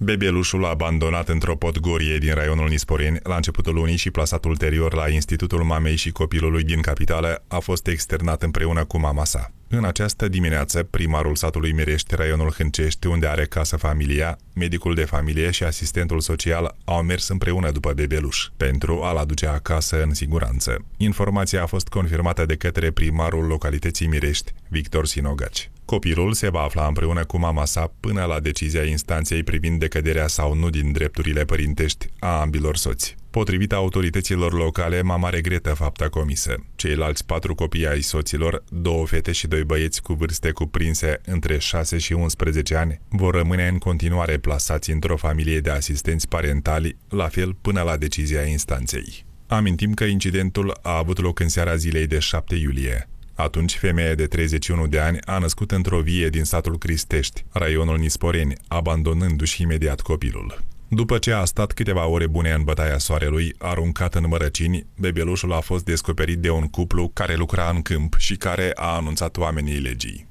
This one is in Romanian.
Bebelușul abandonat într-o podgorie din raionul Nisporeni la începutul lunii și plasat ulterior la Institutul Mamei și Copilului din capitală a fost externat împreună cu mama sa. În această dimineață, primarul satului Mirești, raionul Hâncești, unde are casă familia, medicul de familie și asistentul social au mers împreună după bebeluș pentru a-l aduce acasă în siguranță. Informația a fost confirmată de către primarul localității Mirești, Victor Sinogaci. Copilul se va afla împreună cu mama sa până la decizia instanței privind decăderea sau nu din drepturile părintești a ambilor soți. Potrivit autorităților locale, mama regretă fapta comisă. Ceilalți patru copii ai soților, două fete și doi băieți cu vârste cuprinse între 6 și 11 ani, vor rămâne în continuare plasați într-o familie de asistenți parentali, la fel până la decizia instanței. Amintim că incidentul a avut loc în seara zilei de 7 iulie. Atunci, femeia de 31 de ani a născut într-o vie din satul Cristești, raionul Nisporeni, abandonându-și imediat copilul. După ce a stat câteva ore bune în bătaia soarelui, aruncat în mărăcini, bebelușul a fost descoperit de un cuplu care lucra în câmp și care a anunțat oamenii legii.